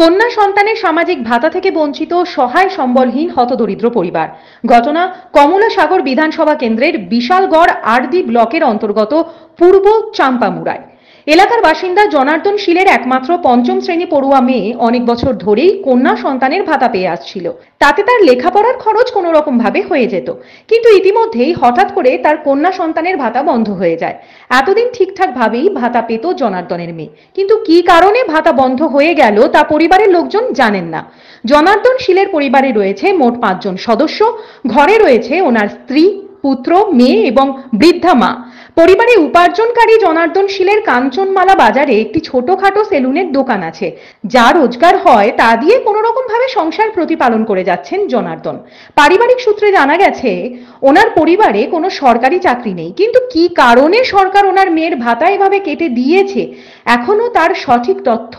কন্যা সন্তানের সামাজিক ভাতা থেকে বঞ্চিত সহায় সম্বলহীন হতদরিদ্র পরিবার ঘটনা কমলাসাগর বিধানসভা কেন্দ্রের বিশালগড় আরদি ব্লকের অন্তর্গত পূর্ব চাম্পামুড়ায় এলাকার বাসিন্দা জনার্দন শীলের একমাত্র পঞ্চম শ্রেণী পড়ুয়া মেয়ে অনেক বছর ধরেই কন্যা সন্তানের ভাতা পেয়ে আসছিল তাতে তার লেখাপড়ার খরচ কোনো রকম ভাবে হয়ে যেত কিন্তু ইতিমধ্যেই হঠাৎ করে তার কন্যা সন্তানের ভাতা বন্ধ হয়ে যায় এতদিন ঠিকঠাক ভাবেই ভাতা পেত জনার্দনের মেয়ে কিন্তু কি কারণে ভাতা বন্ধ হয়ে গেল তা পরিবারের লোকজন জানেন না জনার্দন শীলের পরিবারে রয়েছে মোট পাঁচজন সদস্য ঘরে রয়েছে ওনার স্ত্রী পুত্র মেয়ে এবং বৃদ্ধা মা পরিবারে উপার্জনকারী জনার্দন শিলের কাঞ্চনমালা বাজারে একটি ছোটখাটো সেলুনের দোকান আছে যা রোজগার হয় তা দিয়ে কোনো রকম ভাবে সংসার প্রতিপালন করে যাচ্ছেন জনার্দন পারিবারিক সূত্রে জানা গেছে ওনার পরিবারে কোনো সরকারি চাকরি নেই কিন্তু কি কারণে সরকার ওনার মেয়ের ভাতা এভাবে কেটে দিয়েছে এখনো তার সঠিক তথ্য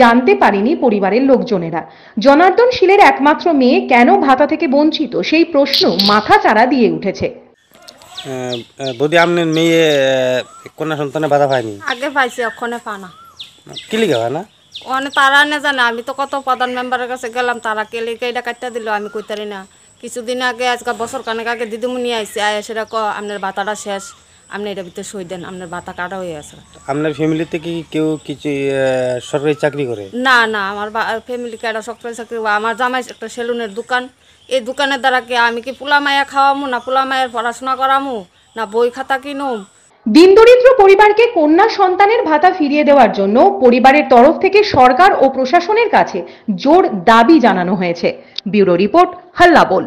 জানতে পারেনি পরিবারের লোকজনেরা জনার্দন শিলের একমাত্র মেয়ে কেন ভাতা থেকে বঞ্চিত সেই প্রশ্ন মাথা চারা দিয়ে উঠেছে বৌদি আপনার মেয়ে কন্যা সন্তানে বাধা পায়নি আগে পাইছে ওখানে পানা কি লিখে না ওখানে তারা না জানে আমি তো কত প্রধান মেম্বারের কাছে গেলাম তারা কে লিখে এটা কাটতে দিল আমি কইতারি না কিছুদিন আগে আজকাল বছর কানেক আগে দিদিমুনি আইসে আয় সেটা ক আপনার বাতাটা শেষ আপনি এটা ভিতরে সই দেন আপনার বাতা কাটা হয়ে আছে আপনার ফ্যামিলি থেকে কেউ কিছু সরকারি চাকরি করে না না আমার ফ্যামিলি কাটা সরকারি চাকরি আমার জামাই একটা সেলুনের দোকান এই দোকানের দ্বারা কি আমি কি পোলা মায়া খাওয়ামু না পোলা মায়ের পড়াশোনা করামু না বই খাতা কিনুম দিনদরিদ্র পরিবারকে কন্যা সন্তানের ভাতা ফিরিয়ে দেওয়ার জন্য পরিবারের তরফ থেকে সরকার ও প্রশাসনের কাছে জোর দাবি জানানো হয়েছে ব্যুরো রিপোর্ট হাল্লা বল